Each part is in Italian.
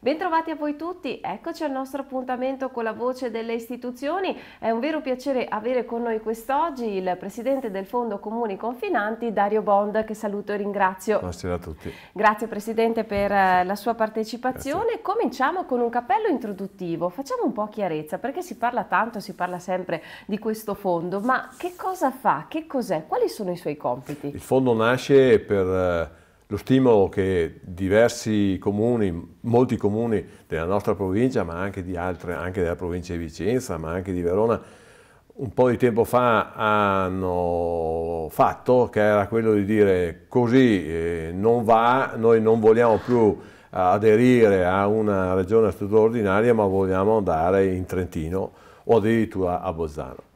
Bentrovati a voi tutti, eccoci al nostro appuntamento con la voce delle istituzioni. È un vero piacere avere con noi quest'oggi il presidente del Fondo Comuni Confinanti, Dario Bond, che saluto e ringrazio. Buonasera a tutti. Grazie presidente per eh, la sua partecipazione. Grazie. Cominciamo con un cappello introduttivo. Facciamo un po' chiarezza perché si parla tanto, si parla sempre di questo fondo, ma che cosa fa? Che cos'è? Quali sono i suoi compiti? Il fondo nasce per eh, lo stimolo che diversi comuni, molti comuni della nostra provincia, ma anche di altre, anche della provincia di Vicenza, ma anche di Verona, un po' di tempo fa hanno fatto, che era quello di dire così eh, non va, noi non vogliamo più aderire a una regione a statuto ordinario, ma vogliamo andare in Trentino o addirittura a Bolzano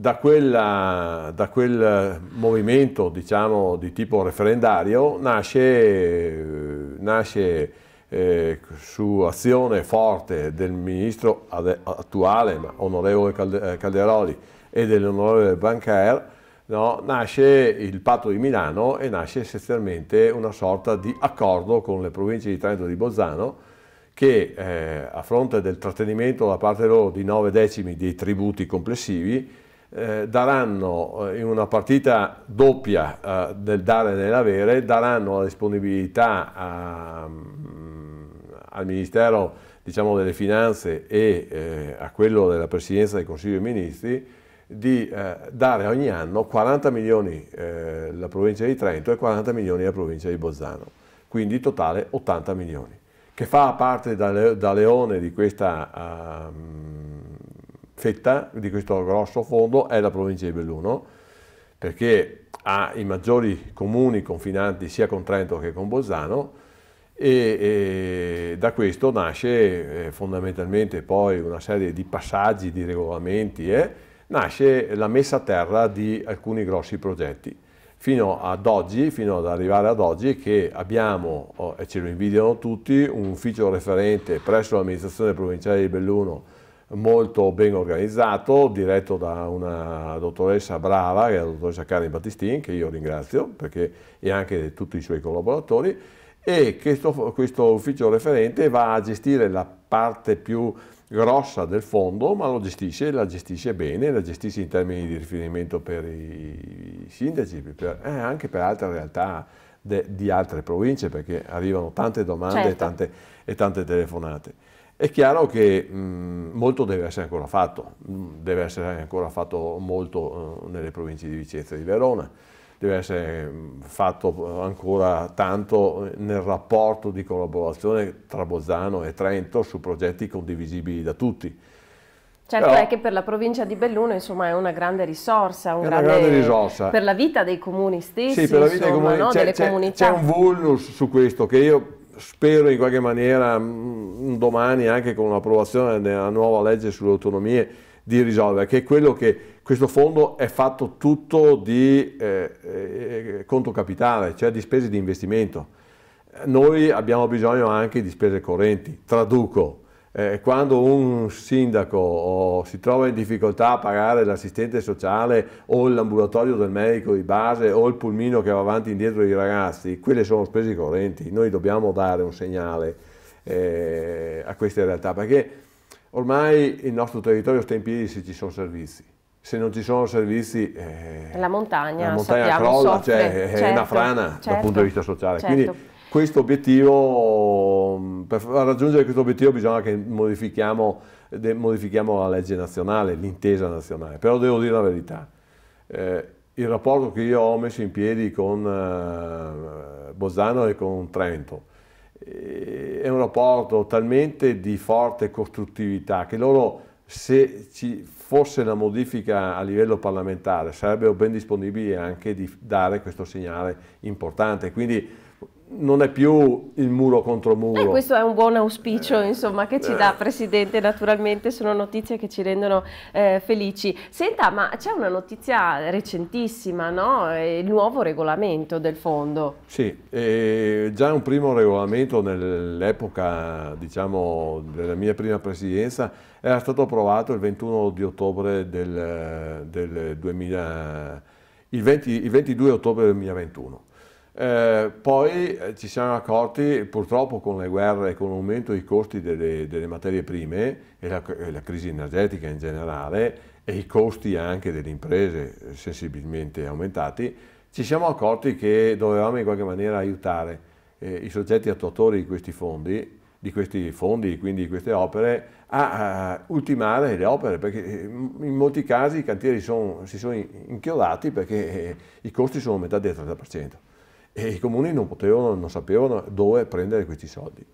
da, quella, da, quel movimento diciamo, di tipo referendario nasce, nasce eh, su azione forte del ministro attuale, ma onorevole eh, Calderoli, e dell'onorevole Bancaer, no, nasce il patto di Milano e nasce essenzialmente una sorta di accordo con le province di Trento e di Bolzano che eh, a fronte del trattenimento da parte loro di 9 decimi dei tributi complessivi eh, daranno eh, in una partita doppia eh, del dare e dell'avere, daranno la disponibilità a, mm, al Ministero diciamo, delle Finanze e eh, a quello della Presidenza del Consiglio dei Ministri di eh, dare ogni anno 40 milioni alla eh, provincia di Trento e 40 milioni alla provincia di Bolzano, quindi totale 80 milioni, che fa parte da, da Leone di questa... Uh, fetta di questo grosso fondo è la provincia di Belluno, perché ha i maggiori comuni confinanti sia con Trento che con Bolzano e, e da questo nasce eh, fondamentalmente poi una serie di passaggi, di regolamenti, eh, nasce la messa a terra di alcuni grossi progetti. Fino ad oggi, fino ad arrivare ad oggi, che abbiamo, oh, e ce lo invidiano tutti, un ufficio referente presso l'amministrazione provinciale di Belluno molto ben organizzato, diretto da una dottoressa brava, che è la dottoressa Karin Battistin, che io ringrazio, perché e anche tutti i suoi collaboratori, e questo, questo ufficio referente va a gestire la parte più grossa del fondo, ma lo gestisce, la gestisce bene, la gestisce in termini di riferimento per i sindaci, per, eh, anche per altre realtà de, di altre province, perché arrivano tante domande certo. tante, e tante telefonate. È chiaro che mh, molto deve essere ancora fatto, deve essere ancora fatto molto eh, nelle province di Vicenza e di Verona, deve essere fatto eh, ancora tanto eh, nel rapporto di collaborazione tra Bozzano e Trento su progetti condivisibili da tutti. Certo Però, è che per la provincia di Belluno insomma, è una grande risorsa, un grande, grande risorsa. per la vita dei comuni stessi, sì, per la vita insomma, dei comuni, no? delle comunità. C'è un vulnus su questo che io spero in qualche maniera mm, un domani anche con l'approvazione della nuova legge sulle autonomie di risolvere, che è quello che questo fondo è fatto tutto di eh, eh, conto capitale, cioè di spese di investimento. Noi abbiamo bisogno anche di spese correnti, traduco, eh, quando un sindaco si trova in difficoltà a pagare l'assistente sociale o l'ambulatorio del medico di base o il pulmino che va avanti e indietro i ragazzi, quelle sono spese correnti, noi dobbiamo dare un segnale eh, a queste realtà perché ormai il nostro territorio sta in piedi se ci sono servizi. Se non ci sono servizi, eh, la montagna, la montagna sappiamo, crolla, soffre, cioè, certo, è una certo, frana certo, dal punto di certo, vista sociale. Certo. Quindi, questo obiettivo, per raggiungere questo obiettivo bisogna che modifichiamo, modifichiamo la legge nazionale, l'intesa nazionale, però devo dire la verità, eh, il rapporto che io ho messo in piedi con eh, Bozzano e con Trento eh, è un rapporto talmente di forte costruttività che loro se ci fosse la modifica a livello parlamentare sarebbero ben disponibili anche di dare questo segnale importante. Quindi, non è più il muro contro muro. Eh, questo è un buon auspicio eh, insomma, che ci eh. dà Presidente, naturalmente sono notizie che ci rendono eh, felici. Senta, ma c'è una notizia recentissima, no? il nuovo regolamento del fondo. Sì, eh, già un primo regolamento nell'epoca diciamo, della mia prima presidenza era stato approvato il 21 di ottobre del, del 2000, il, 20, il 22 ottobre del 2021. Eh, poi eh, ci siamo accorti, purtroppo con le guerre e con l'aumento dei costi delle, delle materie prime e la, e la, crisi energetica in generale e i costi anche delle imprese eh, sensibilmente aumentati, ci siamo accorti che dovevamo in qualche maniera aiutare eh, i soggetti attuatori di questi fondi, di questi fondi, quindi di queste opere, a, a ultimare le opere, perché in molti casi i cantieri son, si sono inchiodati perché i costi sono aumentati del 30% e i comuni non potevano, non sapevano dove prendere questi soldi.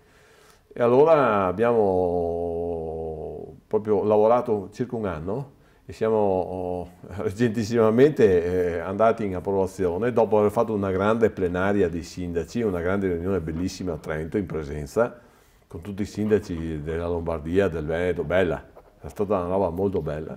E allora abbiamo proprio lavorato circa un anno e siamo oh, recentissimamente eh, andati in approvazione dopo aver fatto una grande plenaria dei sindaci, una grande riunione bellissima a Trento in presenza con tutti i sindaci della Lombardia, del Veneto, bella, è stata una roba molto bella,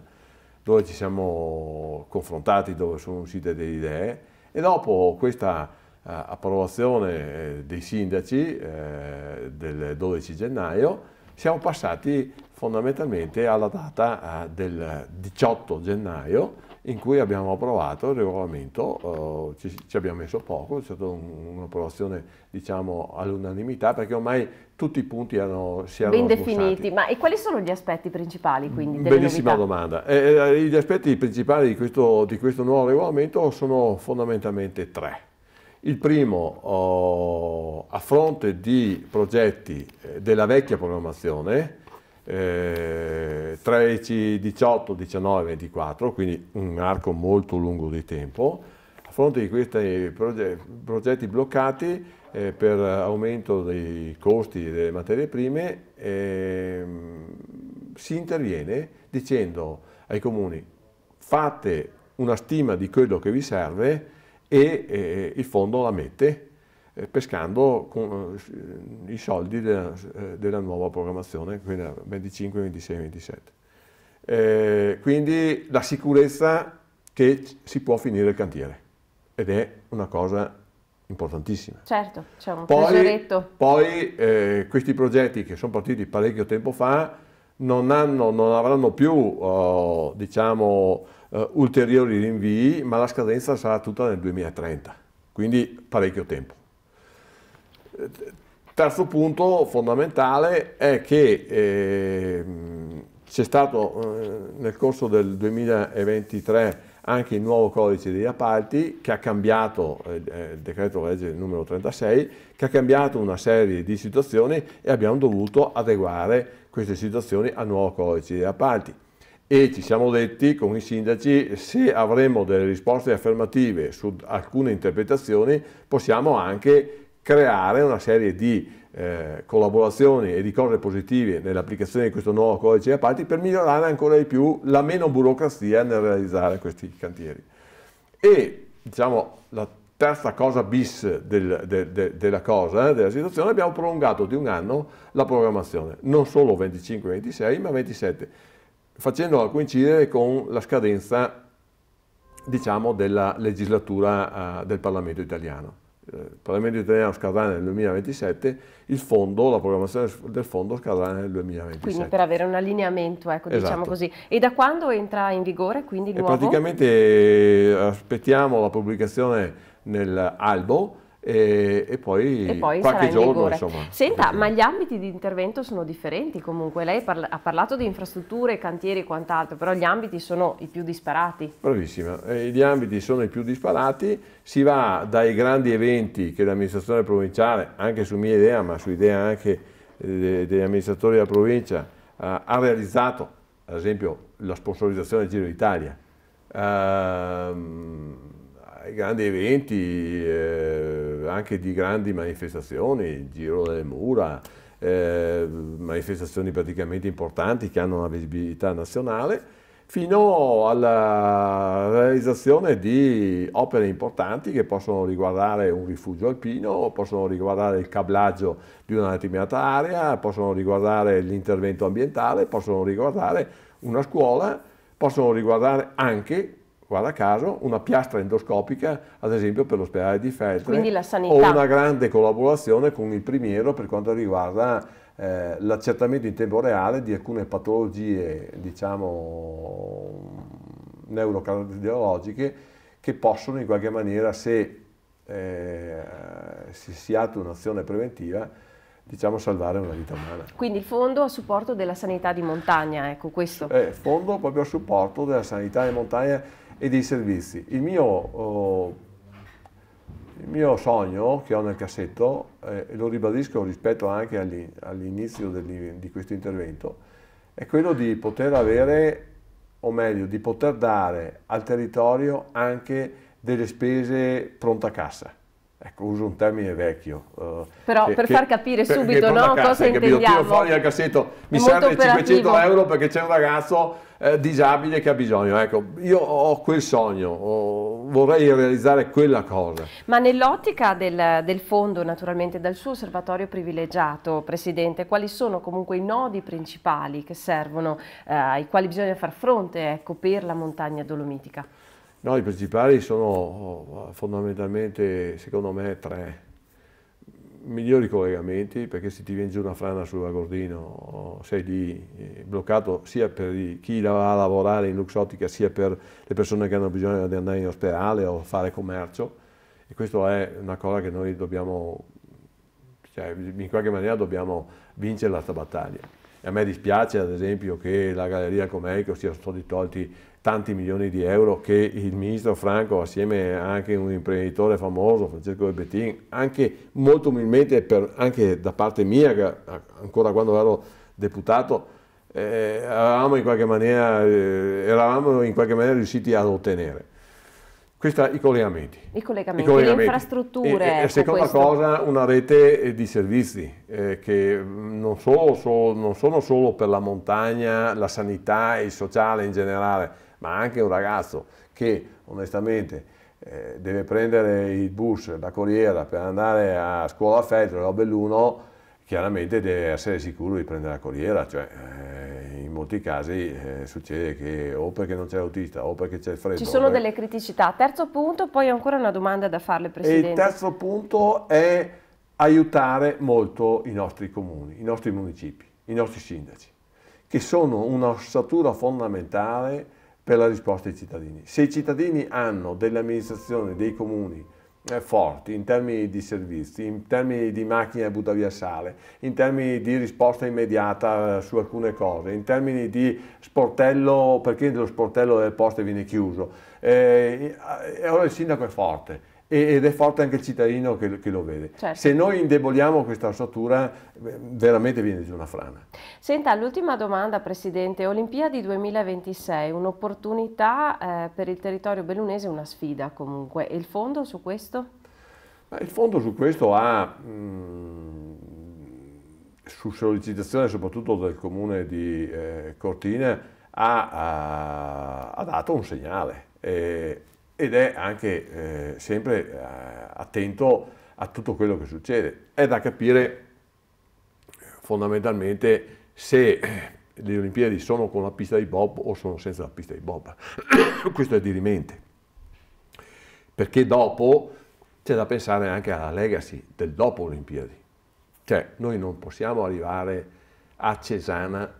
dove ci siamo confrontati, dove sono uscite delle idee e dopo questa eh, approvazione eh, dei sindaci eh, del 12 gennaio, siamo passati fondamentalmente alla data del 18 gennaio in cui abbiamo approvato il regolamento, ci, abbiamo messo poco, è stata un'approvazione diciamo all'unanimità perché ormai tutti i punti erano, si erano ben definiti, ma e quali sono gli aspetti principali quindi Bellissima novità? domanda, eh, gli aspetti principali di questo, di questo nuovo regolamento sono fondamentalmente tre. Il primo, oh, a fronte di progetti eh, della vecchia programmazione, eh, 13, 18, 19, 24, quindi un arco molto lungo di tempo, a fronte di questi progetti, progetti bloccati eh, per aumento dei costi delle materie prime, eh, si interviene dicendo ai comuni fate una stima di quello che vi serve, e eh, il fondo la mette eh, pescando con, eh, i soldi della, eh, della, nuova programmazione, quindi 25, 26, 27. quindi la sicurezza che si può finire il cantiere ed è una cosa importantissima. Certo, c'è un poi, tesoretto. Poi eh, questi progetti che sono partiti parecchio tempo fa non, hanno, non avranno più, oh, diciamo, uh, ulteriori rinvii, ma la scadenza sarà tutta nel 2030, quindi parecchio tempo. Eh, terzo punto fondamentale è che eh, c'è stato eh, nel corso del 2023 anche il nuovo codice degli appalti che ha cambiato eh, eh il decreto legge numero 36 che ha cambiato una serie di situazioni e abbiamo dovuto adeguare queste situazioni al nuovo codice degli appalti e ci siamo detti con i sindaci se avremo delle risposte affermative su alcune interpretazioni possiamo anche creare una serie di eh, collaborazioni e di cose positive nell'applicazione di questo nuovo codice dei appalti per migliorare ancora di più la meno burocrazia nel realizzare questi cantieri. E diciamo la terza cosa bis del, de, de, della cosa, eh, della situazione, abbiamo prolungato di un anno la programmazione, non solo 25-26 ma 27 facendola coincidere con la scadenza diciamo, della legislatura eh, del Parlamento italiano. Eh, il Parlamento italiano scadrà nel 2027, il fondo, la programmazione del fondo scadrà nel 2027. Quindi per avere un allineamento, ecco, diciamo esatto. diciamo così. E da quando entra in vigore quindi nuovo? praticamente eh, aspettiamo la pubblicazione nell'albo, e, e, poi, e poi qualche giorno. In insomma, Senta, ma gli ambiti di intervento sono differenti comunque. Lei parla ha parlato di infrastrutture, cantieri e quant'altro, però gli ambiti sono i più disparati. Bravissima, eh, gli ambiti sono i più disparati. Si va dai grandi eventi che l'amministrazione provinciale, anche su mia idea, ma su idea anche eh, degli amministratori della provincia, eh, ha realizzato, ad esempio la sponsorizzazione del Giro d'Italia. Ehm, ai grandi eventi eh, anche di grandi manifestazioni, il Giro delle Mura, eh, manifestazioni praticamente importanti che hanno una visibilità nazionale, fino alla realizzazione di opere importanti che possono riguardare un rifugio alpino, possono riguardare il cablaggio di una determinata area, possono riguardare l'intervento ambientale, possono riguardare una scuola, possono riguardare anche guarda caso, una piastra endoscopica, ad esempio per l'ospedale di Feltre, o una grande collaborazione con il primiero per quanto riguarda eh, l'accertamento in tempo reale di alcune patologie, diciamo, neurocardiologiche che possono in qualche maniera, se, eh, se si attua un'azione preventiva, diciamo, salvare una vita umana. Quindi il fondo a supporto della sanità di montagna, ecco questo. Eh, fondo proprio a supporto della sanità di montagna e dei servizi. Il mio, oh, il mio sogno che ho nel cassetto, eh, e lo ribadisco rispetto anche all'inizio all di questo intervento, è quello di poter avere, o meglio, di poter dare al territorio anche delle spese pronta cassa. Ecco, uso un termine vecchio. Eh, Però che, per far capire subito no, cassa, cosa intendiamo. Capito? Tiro fuori dal cassetto, mi serve 500 euro perché c'è un ragazzo eh, disabile che ha bisogno. Ecco, io ho quel sogno, ho, vorrei realizzare quella cosa. Ma nell'ottica del, del, fondo, naturalmente, dal suo osservatorio privilegiato, Presidente, quali sono comunque i nodi principali che servono, eh, ai quali bisogna far fronte ecco, per la montagna dolomitica? No, i principali sono oh, fondamentalmente, secondo me, tre migliori collegamenti perché se ti viene giù una frana sulla Gordino sei lì eh, bloccato sia per chi va a lavorare in Luxottica sia per le persone che hanno bisogno di andare in ospedale o fare commercio e questa è una cosa che noi dobbiamo, cioè, in qualche maniera dobbiamo vincere questa battaglia. A me dispiace ad esempio che la Galleria Comerico sia stati tolti tanti milioni di euro che il ministro Franco assieme anche a un imprenditore famoso, Francesco Bettin, anche molto umilmente per, anche da parte mia, che ancora quando ero deputato, eh, eravamo, in maniera, eh, eravamo in qualche maniera riusciti ad ottenere. Questi i collegamenti. I collegamenti, I collegamenti. le infrastrutture. E, e ecco, seconda questo. cosa, una rete di servizi eh, che non, solo, solo, non, sono solo per la montagna, la sanità e il sociale in generale, ma anche un ragazzo che onestamente eh, deve prendere il bus, la corriera per andare a scuola a Feltro, a Belluno, chiaramente deve essere sicuro di prendere la corriera, cioè eh, in molti casi eh, succede che o perché non c'è l'autista o perché c'è il freddo. Ci sono delle criticità. Terzo punto, poi ancora una domanda da farle Presidente. E il terzo punto è aiutare molto i nostri comuni, i nostri municipi, i nostri sindaci, che sono un'ossatura fondamentale per la risposta ai cittadini. Se i cittadini hanno delle amministrazioni, dei comuni, eh, forti in termini di servizi, in termini di macchine da buttare via sale, in termini di risposta immediata eh, su alcune cose, in termini di sportello, perché lo sportello delle poste viene chiuso. E, eh, e ora il sindaco è forte, ed è forte anche il cittadino che, che lo vede. Certo. Se noi indeboliamo questa ossatura, veramente viene giù una frana. Senta, l'ultima domanda, Presidente. Olimpiadi 2026, un'opportunità eh, per il territorio bellunese, una sfida comunque. E il fondo su questo? Ma il fondo su questo ha... Mh, mm, su sollecitazione soprattutto del comune di eh, Cortina, ha, ha, ha dato un segnale. Eh, ed è anche eh, sempre eh, attento a tutto quello che succede. È da capire eh, fondamentalmente se eh, le Olimpiadi sono con la pista di Bob o sono senza la pista di Bob. Questo è dirimente, perché dopo c'è da pensare anche alla legacy del dopo Olimpiadi. Cioè, noi non possiamo arrivare a Cesana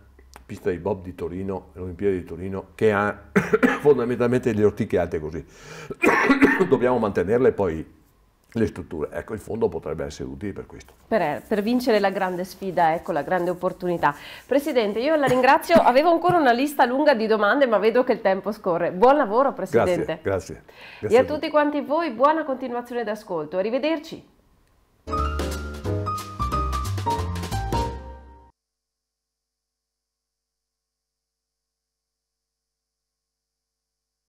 pista di Bob di Torino, Olimpiadi di Torino, che ha fondamentalmente le ortiche alte così. Dobbiamo mantenerle poi le strutture. Ecco, il fondo potrebbe essere utile per questo. Per, per, vincere la grande sfida, ecco la grande opportunità. Presidente, io la ringrazio. Avevo ancora una lista lunga di domande, ma vedo che il tempo scorre. Buon lavoro, Presidente. Grazie. grazie. grazie e a, a tutti quanti voi, buona continuazione d'ascolto. Arrivederci.